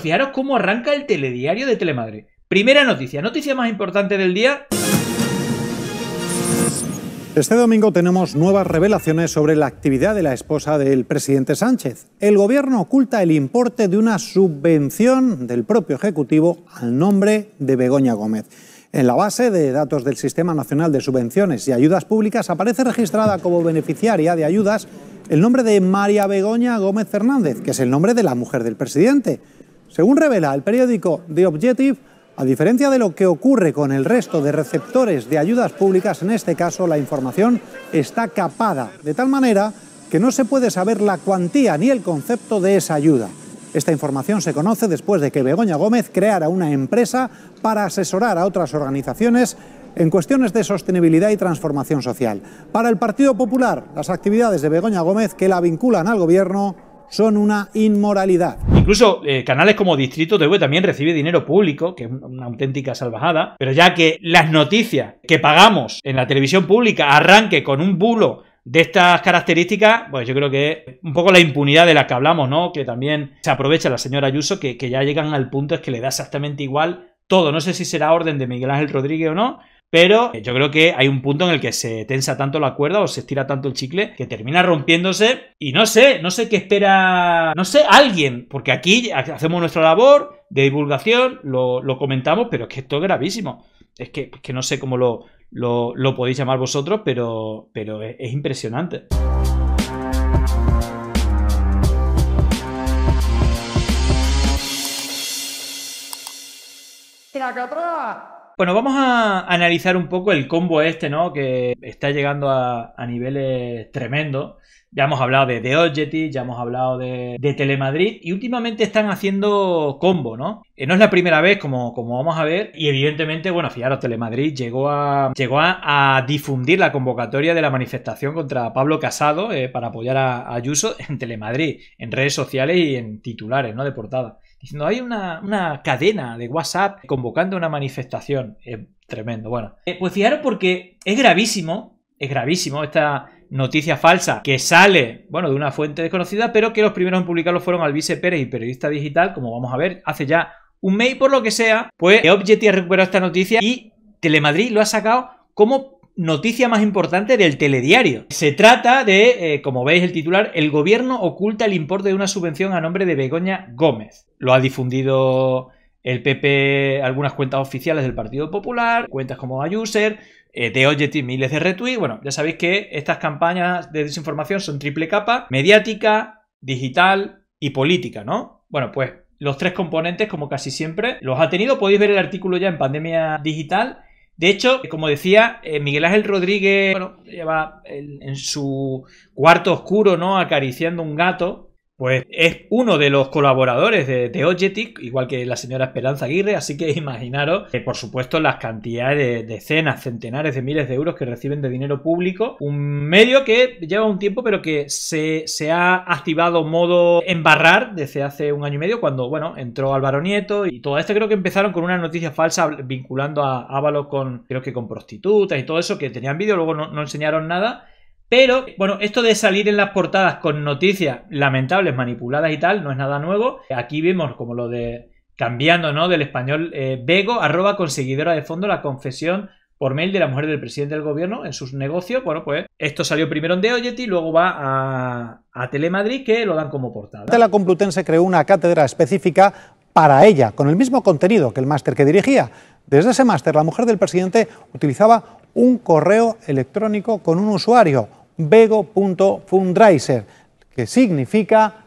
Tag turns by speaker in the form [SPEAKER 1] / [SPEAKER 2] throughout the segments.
[SPEAKER 1] Fijaros cómo arranca el telediario de Telemadre. Primera noticia, noticia más importante del día.
[SPEAKER 2] Este domingo tenemos nuevas revelaciones sobre la actividad de la esposa del presidente Sánchez. El gobierno oculta el importe de una subvención del propio Ejecutivo al nombre de Begoña Gómez. En la base de datos del Sistema Nacional de Subvenciones y Ayudas Públicas aparece registrada como beneficiaria de ayudas el nombre de María Begoña Gómez Fernández, que es el nombre de la mujer del presidente. Según revela el periódico The Objective, a diferencia de lo que ocurre con el resto de receptores de ayudas públicas, en este caso la información está capada, de tal manera que no se puede saber la cuantía ni el concepto de esa ayuda. Esta información se conoce después de que Begoña Gómez creara una empresa para asesorar a otras organizaciones en cuestiones de sostenibilidad y transformación social. Para el Partido Popular, las actividades de Begoña Gómez que la vinculan al Gobierno son una inmoralidad.
[SPEAKER 1] Incluso eh, canales como Distrito TV también recibe dinero público, que es una auténtica salvajada, pero ya que las noticias que pagamos en la televisión pública arranque con un bulo de estas características, pues yo creo que es un poco la impunidad de la que hablamos, ¿no? Que también se aprovecha la señora Ayuso, que, que ya llegan al punto es que le da exactamente igual todo. No sé si será orden de Miguel Ángel Rodríguez o no, pero eh, yo creo que hay un punto en el que se tensa tanto la cuerda o se estira tanto el chicle que termina rompiéndose y no sé, no sé qué espera, no sé, alguien, porque aquí hacemos nuestra labor de divulgación, lo, comentamos, pero es que esto es gravísimo. Es que, no sé cómo lo, podéis llamar vosotros, pero, es, impresionante. ¡Tira que bueno, vamos a analizar un poco el combo este, ¿no? Que está llegando a, niveles tremendos. Ya hemos hablado de The Objective, ya hemos hablado de, Telemadrid y últimamente están haciendo combo, ¿no? Eh, no es la primera vez, como, como vamos a ver, y evidentemente, bueno, fijaros, Telemadrid llegó a, llegó a, difundir la convocatoria de la manifestación contra Pablo Casado eh, para apoyar a, a Ayuso en Telemadrid, en redes sociales y en titulares, ¿no? De portada diciendo, hay una, cadena de WhatsApp convocando una manifestación. Es tremendo, bueno. Eh, pues fijaros porque es gravísimo, es gravísimo esta noticia falsa que sale, bueno, de una fuente desconocida, pero que los primeros en publicarlo fueron Alvise Pérez y Periodista Digital, como vamos a ver, hace ya un mes por lo que sea, pues Objective ha recuperado esta noticia y Telemadrid lo ha sacado como noticia más importante del telediario. Se trata de, eh, como veis el titular, el gobierno oculta el importe de una subvención a nombre de Begoña Gómez. Lo ha difundido el PP, algunas cuentas oficiales del Partido Popular, cuentas como Ayuser, eh, ...The de miles de retweets. Bueno, ya sabéis que estas campañas de desinformación son triple capa, mediática, digital y política, ¿no? Bueno, pues los tres componentes, como casi siempre, los ha tenido. Podéis ver el artículo ya en Pandemia Digital de hecho, como decía, eh, Miguel Ángel Rodríguez bueno, lleva en, en, su cuarto oscuro, ¿no? Acariciando un gato pues es uno de los colaboradores de, Ojetic, igual que la señora Esperanza Aguirre, así que imaginaros, que por supuesto, las cantidades de decenas, centenares de miles de euros que reciben de dinero público, un medio que lleva un tiempo pero que se, se ha activado modo embarrar desde hace un año y medio cuando, bueno, entró Álvaro Nieto y todo esto creo que empezaron con una noticia falsa vinculando a Ávalo con, creo que con prostitutas y todo eso, que tenían vídeo, luego no enseñaron nada pero, bueno, esto de salir en las portadas con noticias lamentables, manipuladas y tal, no es nada nuevo. Aquí vemos como lo de cambiando, ¿no? Del español eh, Vego Bego, arroba conseguidora de fondo, la confesión por mail de la mujer del presidente del gobierno en sus negocios. Bueno, pues esto salió primero en y luego va a, a Telemadrid, que lo dan como portada.
[SPEAKER 2] La Complutense creó una cátedra específica para ella, con el mismo contenido que el máster que dirigía. Desde ese máster, la mujer del presidente utilizaba un correo electrónico con un usuario, vego.fundraiser, que significa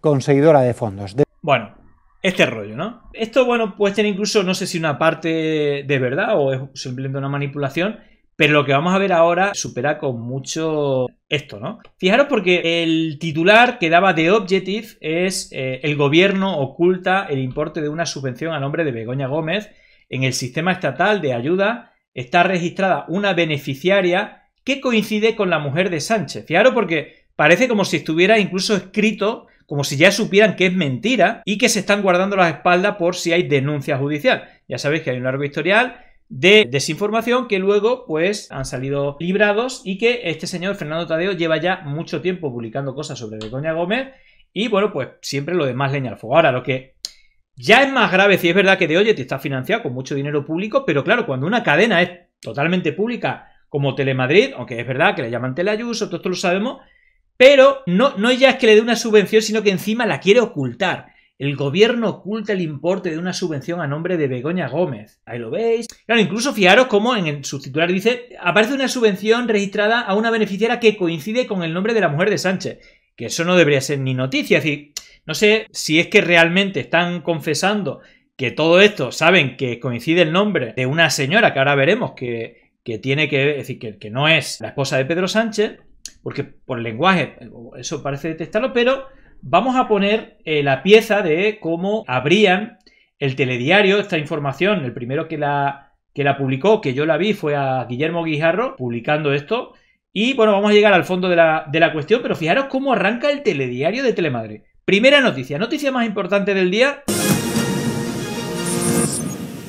[SPEAKER 2] conseguidora de fondos. Bueno, este
[SPEAKER 1] rollo, ¿no? Esto, bueno, puede tener incluso, no sé si una parte de verdad o es simplemente una manipulación, pero lo que vamos a ver ahora supera con mucho esto, ¿no? Fijaros porque el titular que daba de Objective es eh, el gobierno oculta el importe de una subvención a nombre de Begoña Gómez en el sistema estatal de ayuda. Está registrada una beneficiaria que coincide con la mujer de Sánchez. Claro, porque parece como si estuviera incluso escrito, como si ya supieran que es mentira y que se están guardando las espaldas por si hay denuncia judicial. Ya sabéis que hay un largo historial de desinformación que luego pues han salido librados y que este señor Fernando Tadeo lleva ya mucho tiempo publicando cosas sobre Doña Gómez y bueno pues siempre lo demás leña al fuego. Ahora lo que ya es más grave si es verdad que de oye te está financiado con mucho dinero público pero claro cuando una cadena es totalmente pública como Telemadrid, aunque es verdad que le llaman Teleayuso, todo lo sabemos, pero no, no ya es que le dé una subvención, sino que encima la quiere ocultar. El gobierno oculta el importe de una subvención a nombre de Begoña Gómez. Ahí lo veis. Claro, incluso fijaros cómo en el subtitular dice, aparece una subvención registrada a una beneficiaria que coincide con el nombre de la mujer de Sánchez. Que eso no debería ser ni noticia. Es decir, no sé si es que realmente están confesando que todo esto saben que coincide el nombre de una señora que ahora veremos que que tiene que, decir, que, que, no es la esposa de Pedro Sánchez, porque por el lenguaje eso parece detectarlo, pero vamos a poner eh, la pieza de cómo abrían el telediario, esta información, el primero que la, que la publicó, que yo la vi, fue a Guillermo Guijarro publicando esto. Y bueno, vamos a llegar al fondo de la, de la cuestión, pero fijaros cómo arranca el telediario de Telemadre. Primera noticia, noticia más importante del día.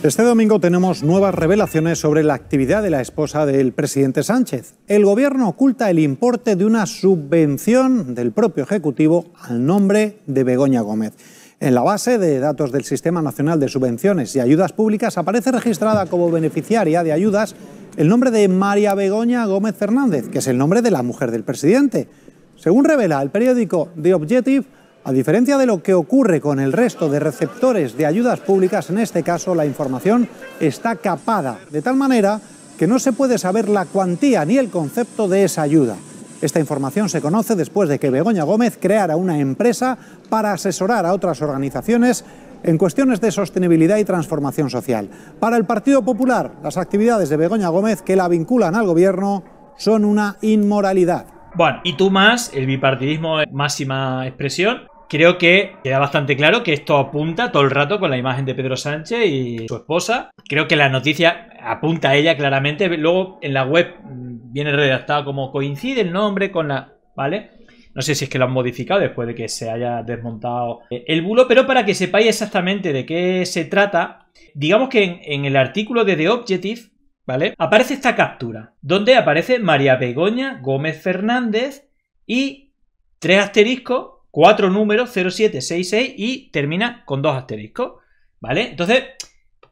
[SPEAKER 2] Este domingo tenemos nuevas revelaciones sobre la actividad de la esposa del presidente Sánchez. El gobierno oculta el importe de una subvención del propio Ejecutivo al nombre de Begoña Gómez. En la base de datos del Sistema Nacional de Subvenciones y Ayudas Públicas aparece registrada como beneficiaria de ayudas el nombre de María Begoña Gómez Fernández, que es el nombre de la mujer del presidente. Según revela el periódico The Objective, a diferencia de lo que ocurre con el resto de receptores de ayudas públicas, en este caso la información está capada, de tal manera que no se puede saber la cuantía ni el concepto de esa ayuda. Esta información se conoce después de que Begoña Gómez creara una empresa para asesorar a otras organizaciones en cuestiones de sostenibilidad y transformación social. Para el Partido Popular, las actividades de Begoña Gómez que la vinculan al gobierno son una inmoralidad.
[SPEAKER 1] Bueno, y tú más, el bipartidismo máxima expresión, creo que queda bastante claro que esto apunta todo el rato con la imagen de Pedro Sánchez y su esposa. Creo que la noticia apunta a ella claramente. Luego en la web mm, viene redactada como coincide el nombre con la... ¿Vale? No sé si es que lo han modificado después de que se haya desmontado eh, el bulo, pero para que sepáis exactamente de qué se trata, digamos que en, en el artículo de The Objective, ¿vale? Aparece esta captura, donde aparece María Begoña Gómez Fernández y tres asteriscos cuatro números, 0766, y termina con dos asteriscos, ¿vale? Entonces,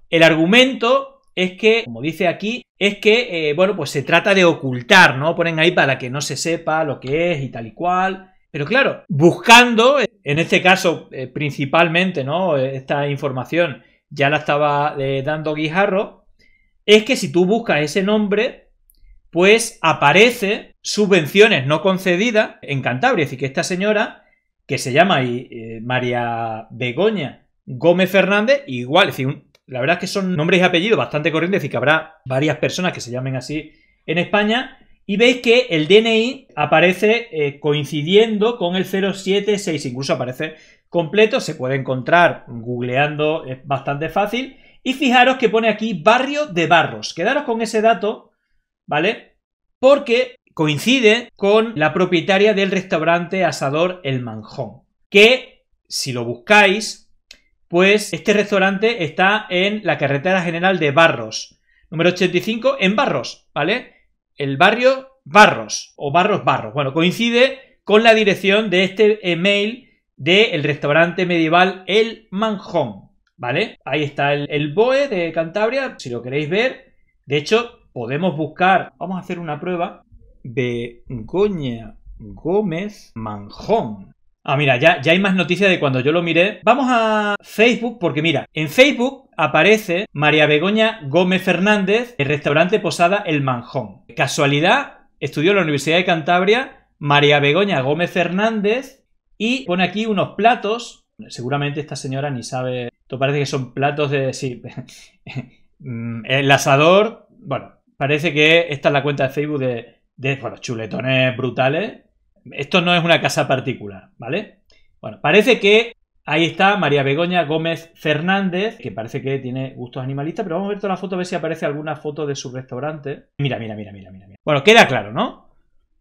[SPEAKER 1] el argumento es que, como dice aquí, es que, eh, bueno, pues se trata de ocultar, ¿no? Ponen ahí para que no se sepa lo que es y tal y cual. Pero claro, buscando, en este caso eh, principalmente, ¿no? Esta información ya la estaba eh, dando Guijarro, es que si tú buscas ese nombre, pues aparece subvenciones no concedidas en Cantabria. Es decir, que esta señora que se llama eh, María Begoña Gómez Fernández, igual, la verdad es que son nombres y apellidos bastante corrientes, y que habrá varias personas que se llamen así en España. Y veis que el DNI aparece eh, coincidiendo con el 076, incluso aparece completo, se puede encontrar googleando, es bastante fácil. Y fijaros que pone aquí barrio de barros. Quedaros con ese dato, ¿vale? Porque coincide con la propietaria del restaurante asador El Manjón, que si lo buscáis, pues este restaurante está en la carretera general de Barros, número 85 en Barros, ¿vale? El barrio Barros o Barros Barros. Bueno, coincide con la dirección de este email eh, del restaurante medieval El Manjón, ¿vale? Ahí está el BOE de Cantabria, si lo queréis ver. De hecho, podemos buscar, vamos a hacer una prueba, Begoña Gómez Manjón. Ah, mira, ya, ya hay más noticias de cuando yo lo miré. Vamos a Facebook, porque mira, en Facebook aparece María Begoña Gómez Fernández, el restaurante Posada El Manjón. Casualidad, estudió en la Universidad de Cantabria María Begoña Gómez Fernández y pone aquí unos platos. Seguramente esta señora ni sabe. Esto parece que son platos de. Sí. Mm, el asador. Bueno, parece que esta es la cuenta de Facebook de de los chuletones brutales. Esto no es una casa particular, ¿vale? Bueno, parece que ahí está María Begoña Gómez Fernández, que parece que tiene gustos animalistas, pero vamos a ver toda la foto a ver si aparece alguna foto de su restaurante. Mira, mira, mira, mira, mira. Bueno, queda claro, ¿no?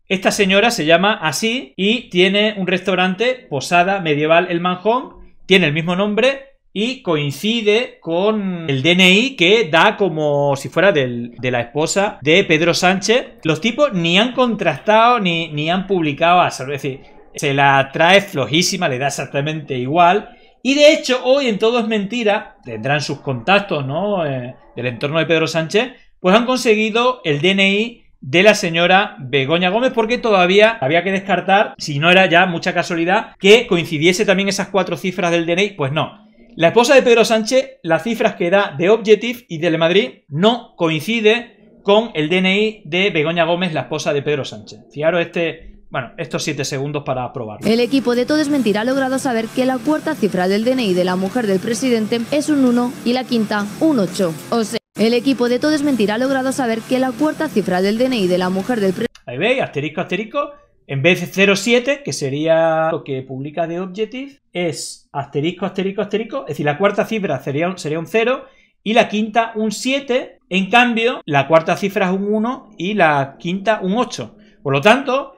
[SPEAKER 1] Esta señora se llama así y tiene un restaurante, Posada Medieval El Manjón, tiene el mismo nombre y coincide con el DNI que da como si fuera del, de la esposa de Pedro Sánchez. Los tipos ni han contrastado ni, ni han publicado a Es se la trae flojísima, le da exactamente igual. Y de hecho, hoy en Todo es Mentira, tendrán sus contactos, ¿no? Eh, del entorno de Pedro Sánchez, pues han conseguido el DNI de la señora Begoña Gómez porque todavía había que descartar, si no era ya mucha casualidad, que coincidiese también esas cuatro cifras del DNI, pues no. La esposa de Pedro Sánchez, las cifras que da de Objective y de Madrid no coincide con el DNI de Begoña Gómez, la esposa de Pedro Sánchez. Fijaros este bueno, estos 7 segundos para probarlo. El equipo de Todo es Mentira ha logrado saber que la cuarta cifra del DNI de la mujer del presidente es un 1 y la quinta un 8. O sea, el equipo de Todo es Mentira ha logrado saber que la cuarta cifra del DNI de la mujer del presidente... Ahí veis, asterisco, asterisco, en vez de 0,7, que sería lo que publica de Objective, es asterisco, asterisco, asterisco. Es decir, la cuarta cifra sería un, sería un 0 y la quinta un 7. En cambio, la cuarta cifra es un 1 y la quinta un 8. Por lo tanto,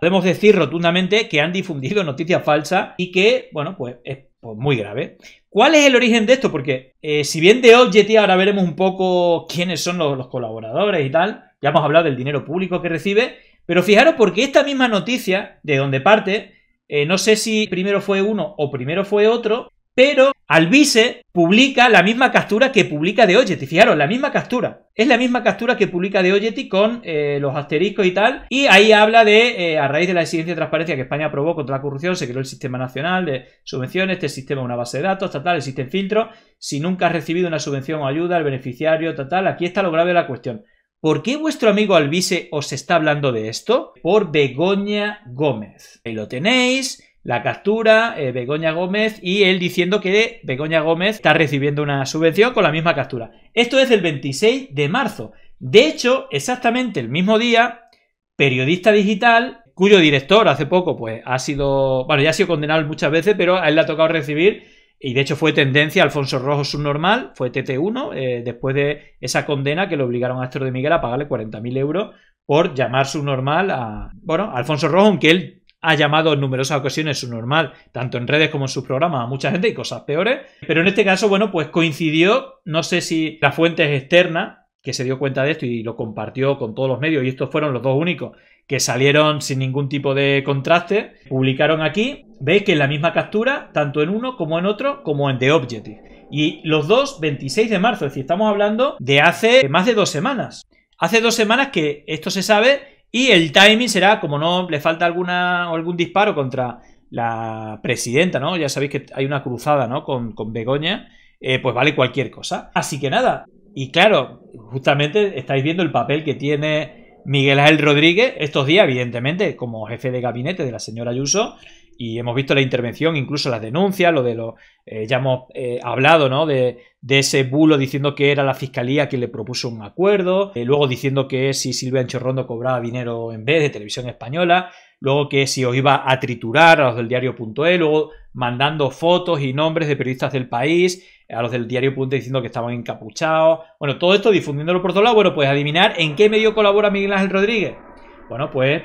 [SPEAKER 1] podemos decir rotundamente, que han difundido noticias falsas y que, bueno, pues es pues, muy grave. ¿Cuál es el origen de esto? Porque eh, si bien de Objective ahora veremos un poco quiénes son los colaboradores y tal, ya hemos hablado del dinero público que recibe, pero fijaros porque esta misma noticia, de donde parte, eh, no sé si primero fue uno o primero fue otro, pero Albice publica la misma captura que publica de Oyeti. Fijaros, la misma captura. Es la misma captura que publica de y con eh, los asteriscos y tal. Y ahí habla de, eh, a raíz de la exigencia de transparencia que España aprobó contra la corrupción, se creó el sistema nacional de subvenciones, este sistema es una base de datos, tal, existen filtros. Si nunca has recibido una subvención o ayuda, el beneficiario, tal, tal, aquí está lo grave de la cuestión. ¿Por qué vuestro amigo Albise os está hablando de esto? Por Begoña Gómez. Ahí lo tenéis, la captura, eh, Begoña Gómez y él diciendo que Begoña Gómez está recibiendo una subvención con la misma captura. Esto es del 26 de marzo. De hecho, exactamente el mismo día, periodista digital, cuyo director hace poco pues ha sido, bueno, ya ha sido condenado muchas veces, pero a él le ha tocado recibir y de hecho fue tendencia Alfonso Rojo subnormal, fue TT1, eh, después de esa condena que le obligaron a Astro de Miguel a pagarle 40.000 euros por llamar subnormal a. Bueno, Alfonso Rojo, aunque él ha llamado en numerosas ocasiones subnormal, tanto en redes como en sus programas, a mucha gente y cosas peores. Pero en este caso, bueno, pues coincidió, no sé si la fuente es externa, que se dio cuenta de esto y lo compartió con todos los medios, y estos fueron los dos únicos que salieron sin ningún tipo de contraste, publicaron aquí, veis que en la misma captura, tanto en uno como en otro, como en The Objective. Y los dos, 26 de marzo, es decir, estamos hablando de hace más de dos semanas. Hace dos semanas que esto se sabe y el timing será, como no le falta alguna, algún disparo contra la presidenta, ¿no? Ya sabéis que hay una cruzada, ¿no? Con, Begoña, eh, pues vale cualquier cosa. Así que nada, y claro, justamente estáis viendo el papel que tiene Miguel Ángel Rodríguez, estos días, evidentemente, como jefe de gabinete de la señora Ayuso, y hemos visto la intervención, incluso las denuncias, lo de los. Eh, ya hemos eh, hablado, ¿no? De, ese bulo diciendo que era la fiscalía quien le propuso un acuerdo, eh, luego diciendo que si Silvia Anchorrondo cobraba dinero en vez de televisión española, luego que si os iba a triturar a los del diario.e, luego mandando fotos y nombres de periodistas del país, a los del diario Punto diciendo que estaban encapuchados. Bueno, todo esto difundiéndolo por todos lados. Bueno, pues adivinar en qué medio colabora Miguel Ángel Rodríguez. Bueno, pues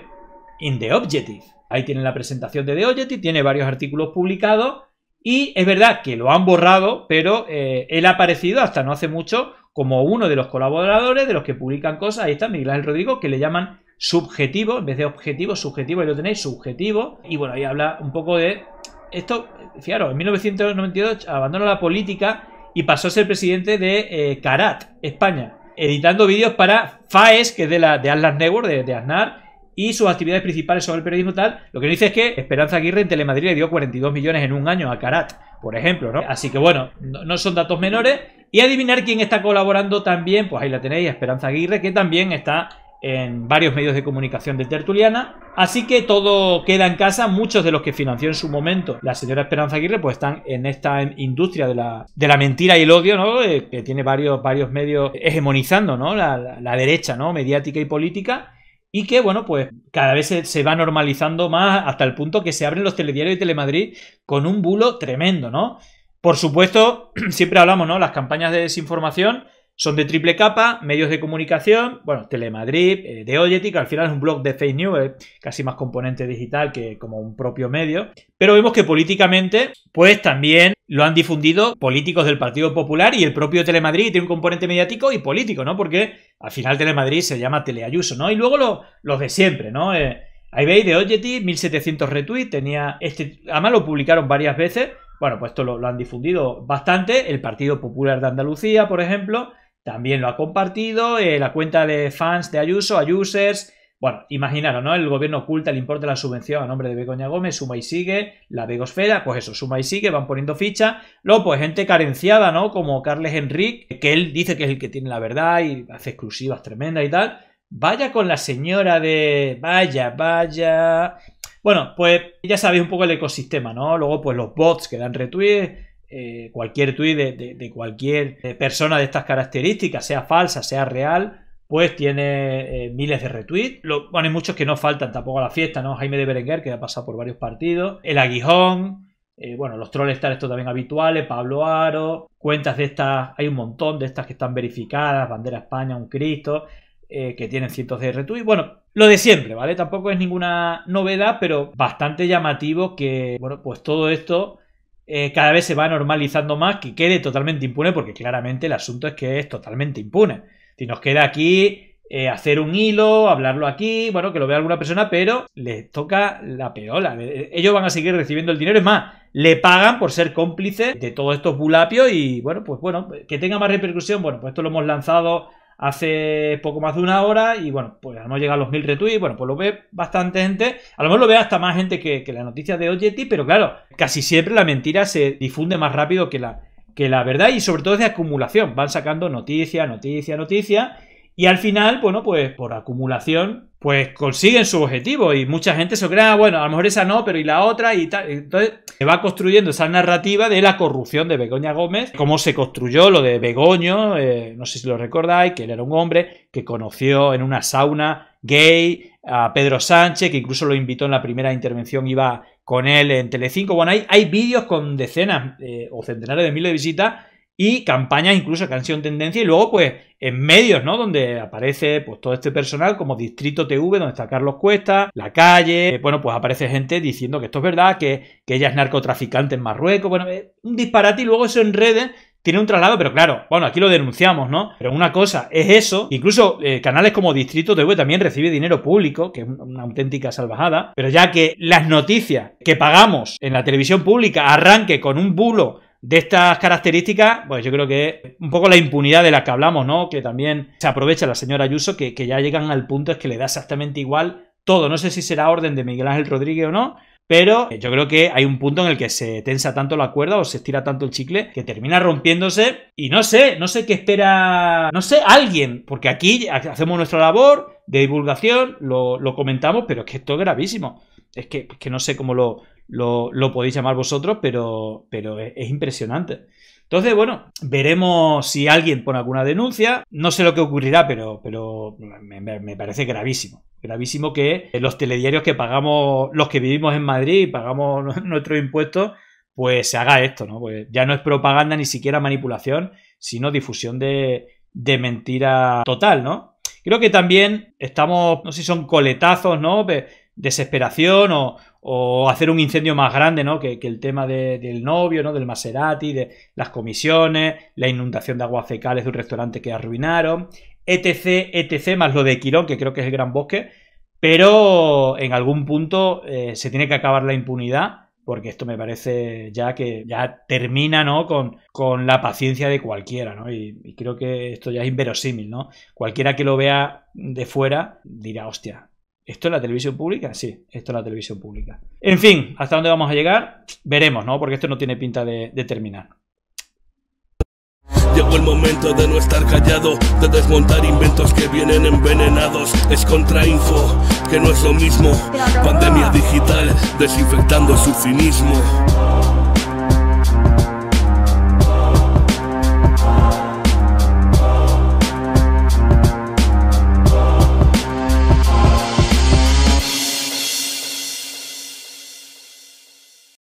[SPEAKER 1] en The Objective. Ahí tienen la presentación de The Objective, tiene varios artículos publicados y es verdad que lo han borrado, pero eh, él ha aparecido hasta no hace mucho como uno de los colaboradores de los que publican cosas. Ahí está Miguel Ángel Rodrigo, que le llaman subjetivo, en vez de objetivo, subjetivo, ahí lo tenéis, subjetivo. Y bueno, ahí habla un poco de esto fijaros, en 1992 abandonó la política y pasó a ser presidente de Carat, eh, España, editando vídeos para FAES, que es de, la, de Atlas Network, de, Aznar, y sus actividades principales sobre el periodismo tal. Lo que dice es que Esperanza Aguirre en Telemadrid le dio 42 millones en un año a Carat, por ejemplo, ¿no? Así que bueno, no, no, son datos menores. Y adivinar quién está colaborando también, pues ahí la tenéis, Esperanza Aguirre, que también está en varios medios de comunicación de Tertuliana. Así que todo queda en casa. Muchos de los que financió en su momento la señora Esperanza Aguirre, pues están en esta industria de la, mentira y el odio, ¿no? Eh, que tiene varios, varios medios hegemonizando, ¿no? La, la, derecha, ¿no? Mediática y política. Y que, bueno, pues cada vez se, va normalizando más hasta el punto que se abren los telediarios de Telemadrid con un bulo tremendo, ¿no? Por supuesto, siempre hablamos, ¿no? Las campañas de desinformación son de triple capa, medios de comunicación, bueno, Telemadrid, The eh, de que al final es un blog de fake news, casi más componente digital que como un propio medio. Pero vemos que políticamente, pues también lo han difundido políticos del Partido Popular y el propio Telemadrid tiene un componente mediático y político, ¿no? Porque al final Telemadrid se llama Teleayuso, ¿no? Y luego los de siempre, ¿no? Eh, ahí veis de Ogeti, 1700 retweets, tenía este, además lo publicaron varias veces. Bueno, pues esto lo han difundido bastante, el Partido Popular de Andalucía, por ejemplo, también lo ha compartido. Eh, la cuenta de fans de Ayuso, Ayusers. Bueno, imaginaros, ¿no? El gobierno oculta el importe de la subvención a nombre de Begoña Gómez, suma y sigue, la Begosfera, pues eso, suma y sigue, van poniendo ficha. Luego, pues gente carenciada, ¿no? Como Carles Enrique, que él dice que es el que tiene la verdad y hace exclusivas tremendas y tal. Vaya con la señora de... Vaya, vaya... Bueno, pues ya sabéis un poco el ecosistema, ¿no? Luego, pues los bots que dan retweets, eh, cualquier tuit de, cualquier eh, persona de estas características, sea falsa, sea real, pues tiene eh, miles de retweets. Lo, bueno, hay muchos que no faltan tampoco a la fiesta, ¿no? Jaime de Berenguer, que ha pasado por varios partidos, el aguijón. bueno, los trolls están estos también habituales, Pablo Aro, cuentas de estas, hay un montón de estas que están verificadas, Bandera España, un Cristo, que tienen cientos de retweets. Bueno, lo de siempre, ¿vale? Tampoco es ninguna novedad, pero bastante llamativo que, bueno, pues todo esto eh, cada vez se va normalizando más, que quede totalmente impune, porque claramente el asunto es que es totalmente impune. Si nos queda aquí eh, hacer un hilo, hablarlo aquí, bueno, que lo vea alguna persona, pero les toca la peola. Ellos van a seguir recibiendo el dinero, es más, le pagan por ser cómplices de todos estos bulapios y, bueno, pues bueno, que tenga más repercusión, bueno, pues esto lo hemos lanzado hace poco más de una hora y bueno, pues hemos llegado los mil retweets, bueno, pues lo ve bastante gente, a lo mejor lo ve hasta más gente que, la noticia de OJT... pero claro, casi siempre la mentira se difunde más rápido que la, que la verdad y sobre todo es de acumulación, van sacando noticia, noticia, noticia y al final, bueno, pues por acumulación, pues consiguen su objetivo y mucha gente se crea, ah, bueno, a lo mejor esa no, pero y la otra y tal. Entonces se va construyendo esa narrativa de la corrupción de Begoña Gómez, cómo se construyó lo de Begoño, eh, no sé si lo recordáis, que él era un hombre que conoció en una sauna gay a Pedro Sánchez, que incluso lo invitó en la primera intervención, iba con él en Telecinco. Bueno, hay, hay vídeos con decenas eh, o centenares de miles de visitas y campañas incluso canción tendencia y luego pues en medios, ¿no? Donde aparece pues todo este personal como Distrito TV, donde está Carlos Cuesta, La Calle, eh, bueno pues aparece gente diciendo que esto es verdad, que, ella es narcotraficante en Marruecos, bueno, eh, un disparate y luego eso en redes tiene un traslado, pero claro, bueno, aquí lo denunciamos, ¿no? Pero una cosa es eso, incluso eh, canales como Distrito TV también recibe dinero público, que es una auténtica salvajada, pero ya que las noticias que pagamos en la televisión pública arranque con un bulo de estas características, pues yo creo que un poco la impunidad de la que hablamos, ¿no? Que también se aprovecha la señora Ayuso, que, que ya llegan al punto es que le da exactamente igual todo. No sé si será orden de Miguel Ángel Rodríguez o no, pero yo creo que hay un punto en el que se tensa tanto la cuerda o se estira tanto el chicle que termina rompiéndose. Y no sé, no sé qué espera, no sé, alguien, porque aquí hacemos nuestra labor de divulgación, lo, comentamos, pero es que esto es gravísimo. Es que, es que no sé cómo lo, lo, lo podéis llamar vosotros, pero, pero es, impresionante. Entonces, bueno, veremos si alguien pone alguna denuncia. No sé lo que ocurrirá, pero, pero me, parece gravísimo. Gravísimo que los telediarios que pagamos, los que vivimos en Madrid y pagamos nuestros impuestos, pues se haga esto, ¿no? Pues ya no es propaganda ni siquiera manipulación, sino difusión de, de mentira total, ¿no? Creo que también estamos, no sé si son coletazos, ¿no? desesperación o, hacer un incendio más grande, ¿no? Que, el tema del novio, ¿no? Del Maserati, de las comisiones, la inundación de aguas fecales de un restaurante que arruinaron, etc, etc, más lo de Quirón, que creo que es el gran bosque, pero en algún punto eh, se tiene que acabar la impunidad, porque esto me parece ya que ya termina, Con, la paciencia de cualquiera, ¿no? Y, creo que esto ya es inverosímil, ¿no? Cualquiera que lo vea de fuera dirá, hostia, ¿Esto es la televisión pública? Sí, esto es la televisión pública. En fin, ¿hasta dónde vamos a llegar? Veremos, ¿no? Porque esto no tiene pinta de, terminar. Llegó el momento de no estar callado, de desmontar inventos que vienen envenenados. Es contrainfo, que no es lo mismo. Pandemia digital, desinfectando su cinismo